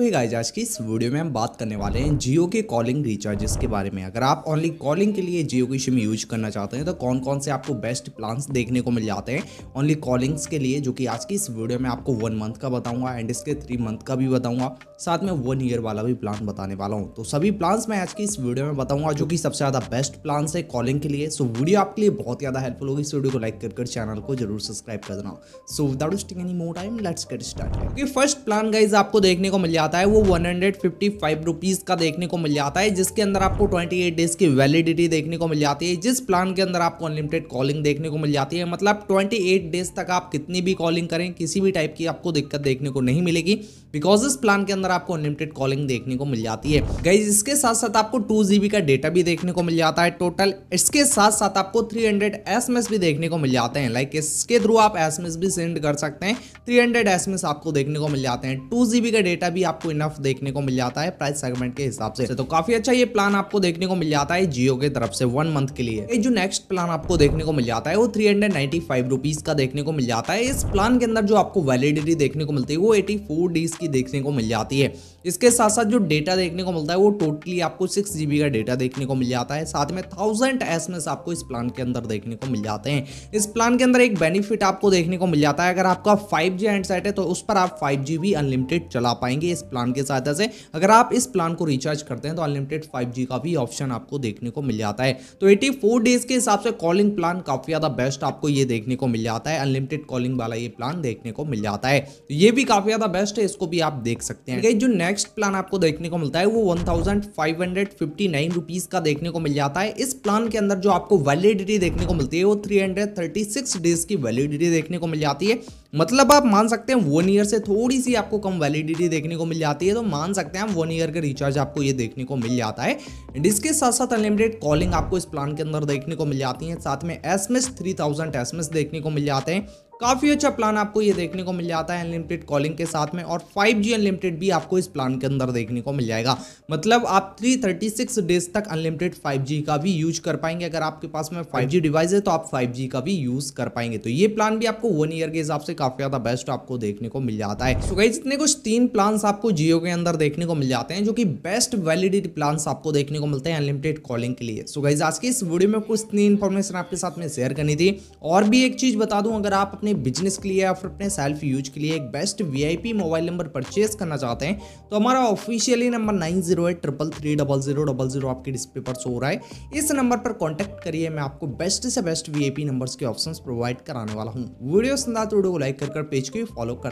guys आज की इस वीडियो में हम बात करने वाले हैं जियो के कॉलिंग रिचार्जेस के बारे में अगर आप ओनली कॉलिंग के लिए जियो की सिम यूज करना चाहते हैं तो कौन कौन से आपको बेस्ट प्लान्स देखने को मिल जाते हैं ओनली कॉलिंग्स के लिए जो कि आज की इस वीडियो में आपको वन मंथ का बताऊंगा एंड इसके थ्री मंथ का भी बताऊंगा साथ में वन ईयर वाला भी प्लान बताने वाला हूँ तो सभी प्लान्स मैं आज की इस वीडियो में बताऊंगा जो कि सबसे ज़्यादा बेस्ट प्लान है कॉलिंग के लिए सो वीडियो आपके लिए बहुत ज़्यादा हेल्पफुल होगी इस वीडियो को लाइक कर चैनल को जरूर सब्सक्राइब कर देना so without any more time let's get start first plan guys आपको देखने को मिल जाए जाता है वो one hundred fifty five rupees का देखने को मिल जाता है जिसके अंदर आपको ट्वेंटी एट डेज़ की वैलिडिटी देखने को मिल जाती है जिस प्लान के अंदर आपको अनलिमिटेड कॉलिंग देखने को मिल जाती है मतलब ट्वेंटी एट डेज़ तक आप कितनी भी कॉलिंग करें किसी भी टाइप की आपको दिक्कत देखने को नहीं मिलेगी बिकॉज इस प्लान के अंदर आपको अनलिमिटेड कॉलिंग देखने को मिल जाती है गई इसके साथ साथ आपको टू का डेटा भी देखने को मिल जाता है टोटल इसके साथ साथ आपको थ्री हंड्रेड भी देखने को मिल जाते हैं लाइक इसके थ्रू आप एस भी सेंड कर सकते हैं थ्री हंड्रेड आपको देखने को मिल जाते हैं टू का डेटा भी आपको इनफ देखने को मिल जाता है प्राइस सेगमेंट के हिसाब से तो काफी अच्छा ये प्लान आपको देखने को मिल जाता है जियो के तरफ से वन मंथ के लिए जो नेक्स्ट प्लान आपको देखने को मिल जाता है वो three hundred ninety five rupees का देखने को मिल जाता है इस प्लान के अंदर जो आपको वैलिडिटी देखने को मिलती है वो एटी फोर डेज की देखने को मिल जाती है इसके साथ साथ जो डेटा देखने को मिलता है वो टोटली आपको सिक्स जीबी का डेटा देखने को मिल जाता है साथ में थाउजेंड एस आपको इस प्लान के अंदर देखने को मिल जाते हैं इस प्लान के अंदर एक बेनिफिट आपको देखने को मिल जाता है अगर आपका फाइव जी हैंडसेट है तो उस पर आप फाइव जी भी अनलिमिटेड चला पाएंगे इस इस प्लान की सहायता से अगर आप इस प्लान को रिचार्ज करते हैं तो अनलिमिटेड फाइव का भी ऑप्शन आपको देखने को मिल जाता है तो एटी डेज के हिसाब से कॉलिंग प्लान काफ़ी ज़्यादा बेस्ट आपको ये देखने को मिल जाता है अनलिमिटेड कॉलिंग वाला ये प्लान देखने को मिल जाता है तो ये भी काफ़ी ज़्यादा बेस्ट है इसको भी आप देख सकते हैं जो नेक्स्ट प्लान आपको देखने को मिलता है वो वन थाउजेंड का देखने को मिल जाता है इस प्लान के अंदर जो आपको वैलिडिटी देखने को मिलती है वो थ्री डेज की वैलिडिटी देखने को मिल जाती है मतलब आप मान सकते हैं वन ईयर से थोड़ी सी आपको कम वैलिडिटी देखने को मिल जाती है तो मान सकते हैं आप वन ईयर का रिचार्ज आपको ये देखने को मिल जाता है एंड इसके साथ साथ अनलिमिटेड कॉलिंग आपको इस प्लान के अंदर देखने को मिल जाती है साथ में S M S three thousand S M S देखने को मिल जाते हैं काफ़ी अच्छा प्लान आपको ये देखने को मिल जाता है अनलिमिटेड कॉलिंग के साथ में और फाइव जी अनलिमिटेड भी आपको इस प्लान के अंदर देखने को मिल जाएगा मतलब आप थ्री थर्टी सिक्स डेज तक अनलिमिटेड फाइव जी का भी यूज कर पाएंगे अगर आपके पास में फाइव जी डिवाइस है तो आप फाइव जी का भी यूज कर पाएंगे तो ये प्लान भी आपको वन ईयर के हिसाब से काफ़ी ज़्यादा बेस्ट आपको देखने को मिल जाता है सो तो so इतने कुछ तीन प्लान आपको जियो के अंदर देखने को मिल जाते हैं जो कि बेस्ट वैलिडिटी प्लान आपको देखने को मिलते हैं अनलिमिटेड कॉलिंग के लिए सो आज की इस वीडियो में कुछ तीन इन्फॉर्मेशन आपके साथ में शेयर करनी थी और भी एक चीज़ बता दूं अगर आप अपने अपने बिजनेस के लिए या फिर अपने सेल्फ यूज के लिए एक best V mobile number purchase करना चाहते हैं तो हमारा officially number nine zero eight triple three double zero double zero आपके डिस्प्ले पर सो रहा है इस नंबर पर कॉन्टैक्ट करिए मैं आपको बेस्ट से बेस्ट वी आई नंबर्स के ऑप्शन प्रोवाइड कराने वाला हूँ वीडियो तो वीडियो को लाइक कर पेज को फॉलो